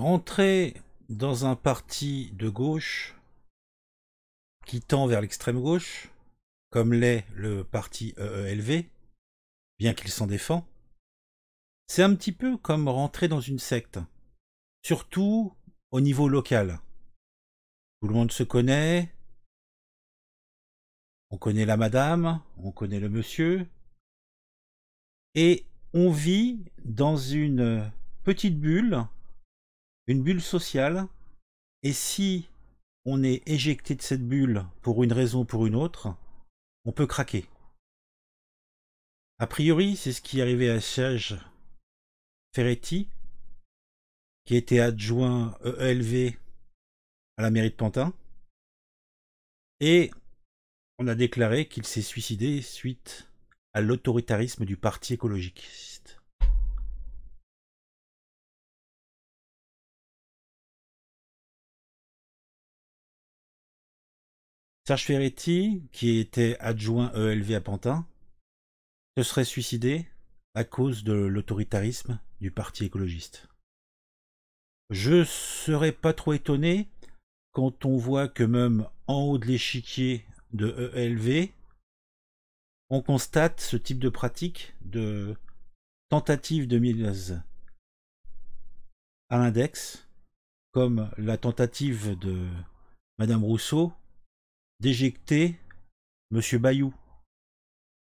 rentrer dans un parti de gauche qui tend vers l'extrême gauche, comme l'est le parti EELV, euh, bien qu'il s'en défend, c'est un petit peu comme rentrer dans une secte, surtout au niveau local. Tout le monde se connaît, on connaît la madame, on connaît le monsieur, et on vit dans une petite bulle une bulle sociale, et si on est éjecté de cette bulle pour une raison ou pour une autre, on peut craquer. A priori, c'est ce qui est arrivé à Serge Ferretti, qui était adjoint ELV à la mairie de Pantin. Et on a déclaré qu'il s'est suicidé suite à l'autoritarisme du parti écologique. Serge Ferretti, qui était adjoint ELV à Pantin, se serait suicidé à cause de l'autoritarisme du parti écologiste. Je serais pas trop étonné quand on voit que même en haut de l'échiquier de ELV, on constate ce type de pratique de tentative de mise à l'index, comme la tentative de Madame Rousseau d'éjecter M. Bayou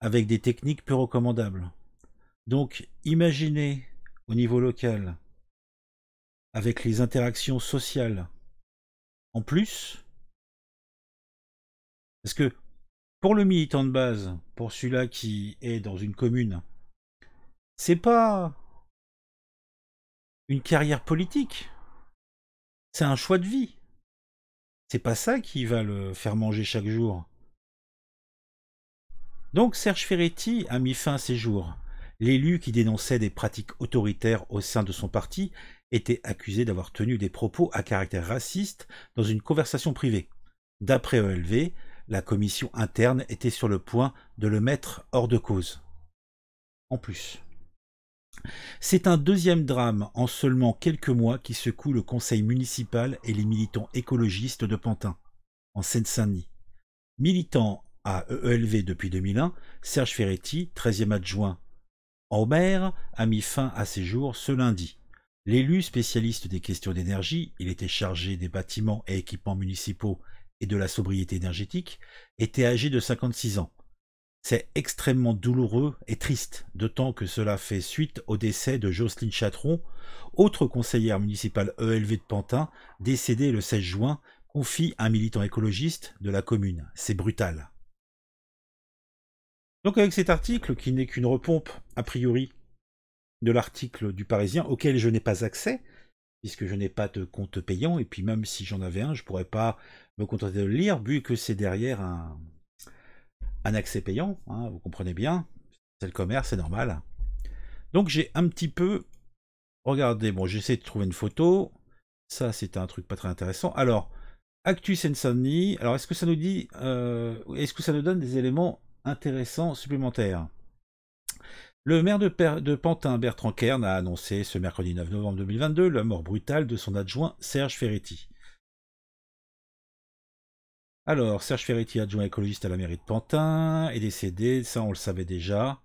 avec des techniques peu recommandables. Donc imaginez au niveau local, avec les interactions sociales en plus, parce que pour le militant de base, pour celui-là qui est dans une commune, c'est pas une carrière politique, c'est un choix de vie. C'est pas ça qui va le faire manger chaque jour. Donc Serge Ferretti a mis fin à ses jours. L'élu qui dénonçait des pratiques autoritaires au sein de son parti était accusé d'avoir tenu des propos à caractère raciste dans une conversation privée. D'après ELV, la commission interne était sur le point de le mettre hors de cause. En plus. C'est un deuxième drame en seulement quelques mois qui secoue le conseil municipal et les militants écologistes de Pantin, en Seine-Saint-Denis. Militant à EELV depuis 2001, Serge Ferretti, 13e adjoint en maire, a mis fin à ses jours ce lundi. L'élu spécialiste des questions d'énergie, il était chargé des bâtiments et équipements municipaux et de la sobriété énergétique, était âgé de 56 ans. C'est extrêmement douloureux et triste, d'autant que cela fait suite au décès de Jocelyne Chatron, autre conseillère municipale ELV de Pantin, décédée le 16 juin, confie un militant écologiste de la commune. C'est brutal. Donc avec cet article, qui n'est qu'une repompe, a priori, de l'article du Parisien, auquel je n'ai pas accès, puisque je n'ai pas de compte payant, et puis même si j'en avais un, je ne pourrais pas me contenter de le lire, vu que c'est derrière un, un accès payant, hein, vous comprenez bien, c'est le commerce, c'est normal. Donc j'ai un petit peu, regardez, bon j'essaie de trouver une photo, ça c'était un truc pas très intéressant. Alors, Actus alors est-ce que ça nous dit, euh, est-ce que ça nous donne des éléments intéressants supplémentaires le maire de, de, Pantin, Bertrand Kern, a annoncé ce mercredi 9 novembre 2022 la mort brutale de son adjoint Serge Ferretti. Alors, Serge Ferretti, adjoint écologiste à la mairie de Pantin, est décédé, ça on le savait déjà.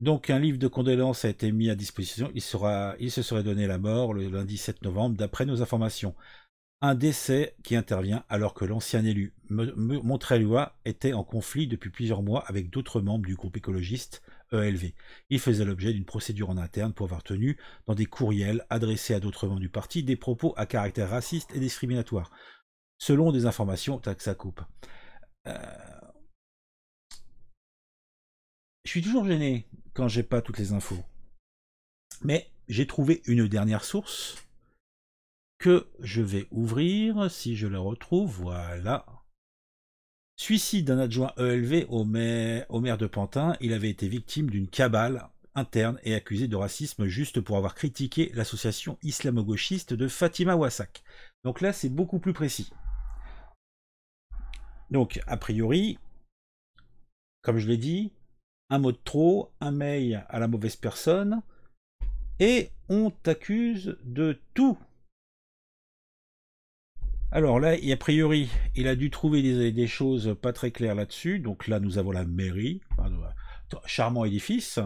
Donc un livre de condoléances a été mis à disposition, il, se serait donné la mort le lundi 7 novembre d'après nos informations. Un décès qui intervient alors que l'ancien élu montrelois était en conflit depuis plusieurs mois avec d'autres membres du groupe écologiste ELV. Il faisait l'objet d'une procédure en interne pour avoir tenu, dans des courriels adressés à d'autres membres du parti, des propos à caractère raciste et discriminatoire selon des informations, tac, ça coupe. Euh, je suis toujours gêné quand j'ai pas toutes les infos. Mais j'ai trouvé une dernière source que je vais ouvrir si je la retrouve. Voilà. Suicide d'un adjoint ELV au maire, au maire de Pantin. Il avait été victime d'une cabale interne et accusé de racisme juste pour avoir critiqué l'association islamo-gauchiste de Fatima Wassak. Donc là, c'est beaucoup plus précis. Donc, a priori, comme je l'ai dit, un mot de trop, un mail à la mauvaise personne, et on t'accuse de tout. Alors là, a priori, il a dû trouver des, choses pas très claires là-dessus. Donc là, nous avons la mairie, charmant édifice.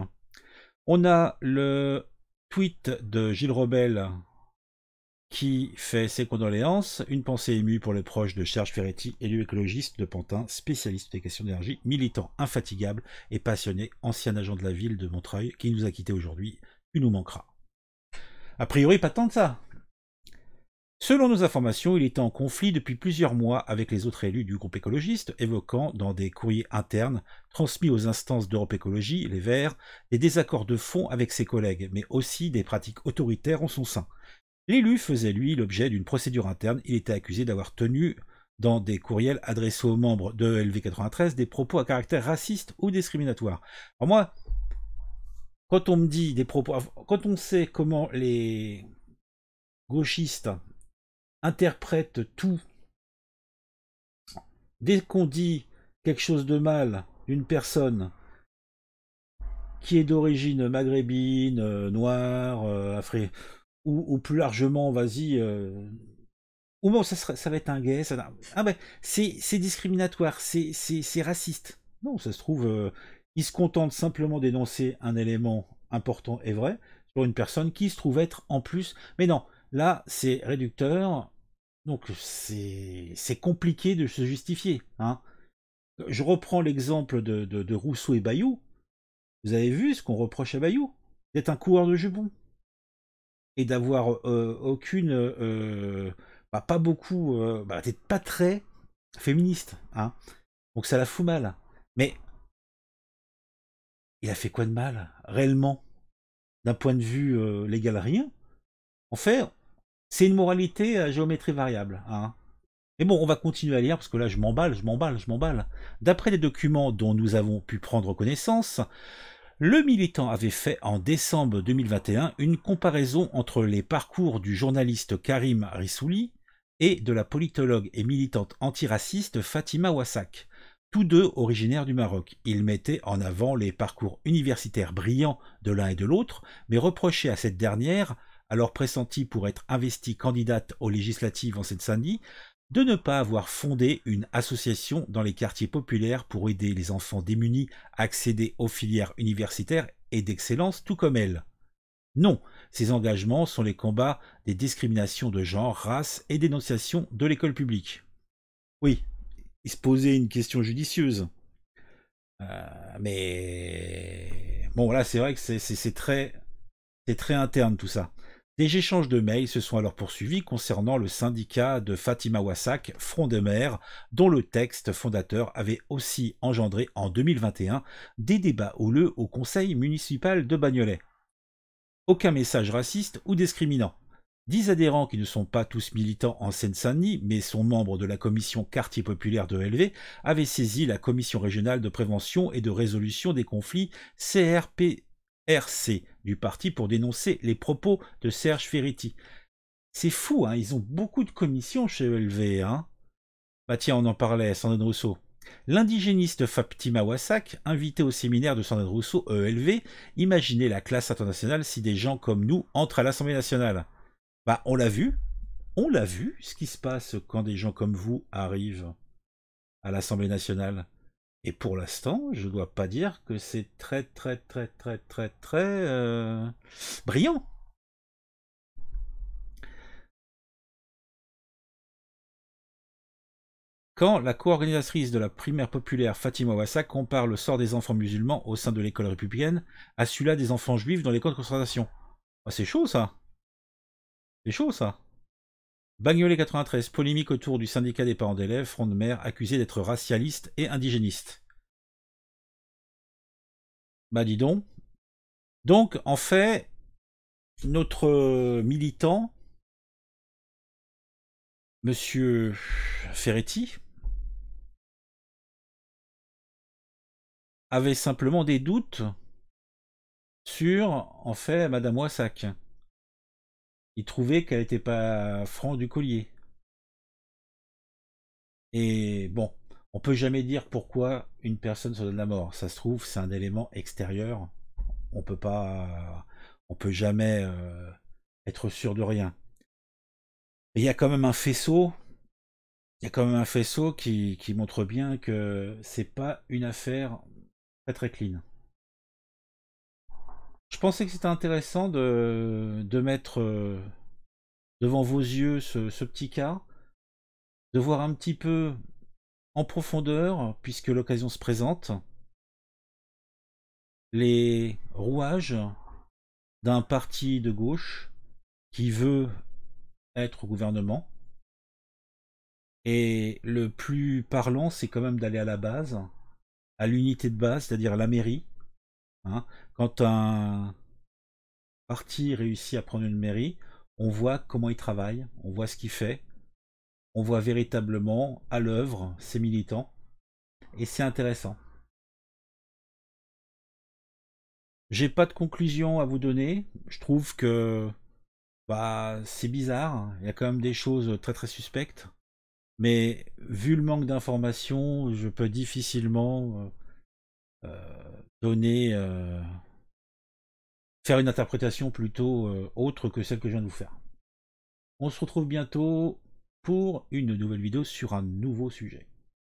On a le tweet de Gilles Robel qui fait ses condoléances, une pensée émue pour les proches de Serge Ferretti, élu écologiste de Pantin, spécialiste des questions d'énergie, militant infatigable et passionné, ancien agent de la ville de Montreuil, qui nous a quittés aujourd'hui, il nous manquera. A priori, pas tant que ça. Selon nos informations, il était en conflit depuis plusieurs mois avec les autres élus du groupe écologiste, évoquant dans des courriers internes transmis aux instances d'Europe Écologie, les Verts, des désaccords de fond avec ses collègues, mais aussi des pratiques autoritaires en son sein. L'élu faisait lui l'objet d'une procédure interne. Il était accusé d'avoir tenu dans des courriels adressés aux membres de LV93 des propos à caractère raciste ou discriminatoire. Alors moi, quand on me dit des propos, quand on sait comment les gauchistes interprètent tout, dès qu'on dit quelque chose de mal d'une personne qui est d'origine maghrébine, euh, noire, euh, afrique ou, plus largement, vas-y. Euh... Ou bon, ça, ça va être un gay. Ah ben, c'est discriminatoire, c'est raciste. Non, ça se trouve, euh, il se contente simplement d'énoncer un élément important et vrai sur une personne qui se trouve être en plus. Mais non, là, c'est réducteur. Donc, c'est compliqué de se justifier. Hein. Je reprends l'exemple de, Rousseau et Bayou. Vous avez vu ce qu'on reproche à Bayou D'être un coureur de jupons et d'avoir euh, aucune, euh, bah, pas beaucoup, euh, bah, pas très féministe, hein. Donc ça la fout mal. Mais il a fait quoi de mal, réellement, d'un point de vue euh, légal rien. En fait, c'est une moralité à géométrie variable, hein. Mais bon, on va continuer à lire parce que là, je m'emballe, je m'emballe, je m'emballe. D'après les documents dont nous avons pu prendre connaissance, le militant avait fait en décembre 2021 une comparaison entre les parcours du journaliste Karim Rissouli et de la politologue et militante antiraciste Fatima Wassak, tous deux originaires du Maroc. Il mettait en avant les parcours universitaires brillants de l'un et de l'autre, mais reprochait à cette dernière, alors pressentie pour être investie candidate aux législatives en seine saint de ne pas avoir fondé une association dans les quartiers populaires pour aider les enfants démunis à accéder aux filières universitaires et d'excellence tout comme elle. Non, ces engagements sont les combats des discriminations de genre, race et dénonciation de l'école publique. Oui, il se posait une question judicieuse. Euh, mais bon, là, c'est vrai que c'est très, très interne tout ça. Des échanges de mails se sont alors poursuivis concernant le syndicat de Fatima Wassak, Front de mer, dont le texte fondateur avait aussi engendré en 2021 des débats au houleux au conseil municipal de Bagnolet. Aucun message raciste ou discriminant. Dix adhérents qui ne sont pas tous militants en Seine-Saint-Denis, mais sont membres de la commission quartier populaire de LV, avaient saisi la commission régionale de prévention et de résolution des conflits CRP RC du parti pour dénoncer les propos de Serge Ferriti. C'est fou, hein ils ont beaucoup de commissions chez ELV. Hein bah tiens, on en parlait, Sandrine Rousseau. L'indigéniste Faptima Wasak, invité au séminaire de Sandrine Rousseau ELV, imaginez la classe internationale si des gens comme nous entrent à l'Assemblée nationale. Bah on l'a vu, on l'a vu ce qui se passe quand des gens comme vous arrivent à l'Assemblée nationale. Et pour l'instant, je ne dois pas dire que c'est très très très très très très euh, brillant. Quand la co-organisatrice de la primaire populaire Fatima Ouassa compare le sort des enfants musulmans au sein de l'école républicaine à celui-là des enfants juifs dans les camps de concentration. Ah, c'est chaud ça. C'est chaud ça. Bagnolet 93, polémique autour du syndicat des parents d'élèves, front de mer, accusé d'être racialiste et indigéniste. Bah dis donc. Donc, en fait, notre militant, Monsieur Ferretti, avait simplement des doutes sur, en fait, Madame Wassac il trouvait qu'elle n'était pas franc du collier. Et bon, on peut jamais dire pourquoi une personne se donne la mort. Ça se trouve, c'est un élément extérieur. On peut pas, on peut jamais euh, être sûr de rien. il y a quand même un faisceau. Il y a quand même un faisceau qui, qui montre bien que c'est pas une affaire très très clean je pensais que c'était intéressant de, mettre euh, devant vos yeux ce, petit cas, de voir un petit peu en profondeur, puisque l'occasion se présente, les rouages d'un parti de gauche qui veut être au gouvernement. Et le plus parlant, c'est quand même d'aller à la base, à l'unité de base, c'est-à-dire la mairie, Hein. Quand un parti réussit à prendre une mairie, on voit comment il travaille, on voit ce qu'il fait, on voit véritablement à l'œuvre ses militants, et c'est intéressant. J'ai pas de conclusion à vous donner. Je trouve que bah, c'est bizarre. Il y a quand même des choses très très suspectes. Mais vu le manque d'informations, je peux difficilement euh, euh, donner, euh, faire une interprétation plutôt euh, autre que celle que je viens de vous faire. On se retrouve bientôt pour une nouvelle vidéo sur un nouveau sujet.